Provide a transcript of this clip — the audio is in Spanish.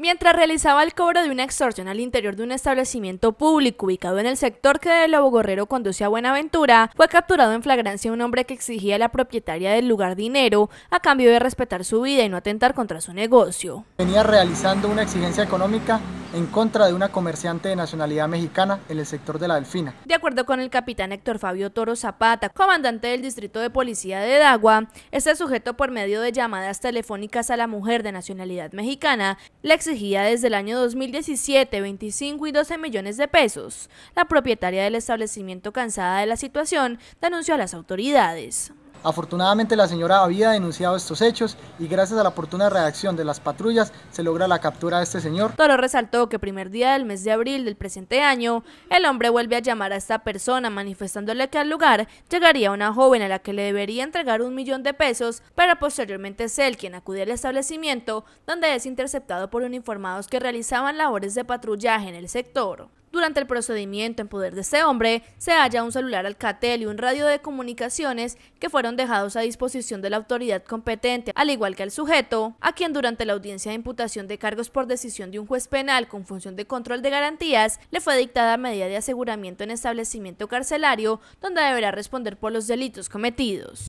Mientras realizaba el cobro de una extorsión al interior de un establecimiento público ubicado en el sector que de Lobo Gorrero conduce a Buenaventura, fue capturado en flagrancia un hombre que exigía a la propietaria del lugar dinero a cambio de respetar su vida y no atentar contra su negocio. Venía realizando una exigencia económica en contra de una comerciante de nacionalidad mexicana en el sector de La Delfina. De acuerdo con el capitán Héctor Fabio Toro Zapata, comandante del Distrito de Policía de Dagua, este sujeto por medio de llamadas telefónicas a la mujer de nacionalidad mexicana le exigía desde el año 2017 25 y 12 millones de pesos. La propietaria del establecimiento cansada de la situación denunció a las autoridades. Afortunadamente la señora había denunciado estos hechos y gracias a la oportuna reacción de las patrullas se logra la captura de este señor. Toro resaltó que primer día del mes de abril del presente año, el hombre vuelve a llamar a esta persona manifestándole que al lugar llegaría una joven a la que le debería entregar un millón de pesos, pero posteriormente es él quien acude al establecimiento donde es interceptado por uniformados que realizaban labores de patrullaje en el sector. Durante el procedimiento en poder de este hombre, se halla un celular Alcatel y un radio de comunicaciones que fueron dejados a disposición de la autoridad competente, al igual que al sujeto, a quien durante la audiencia de imputación de cargos por decisión de un juez penal con función de control de garantías, le fue dictada medida de aseguramiento en establecimiento carcelario, donde deberá responder por los delitos cometidos.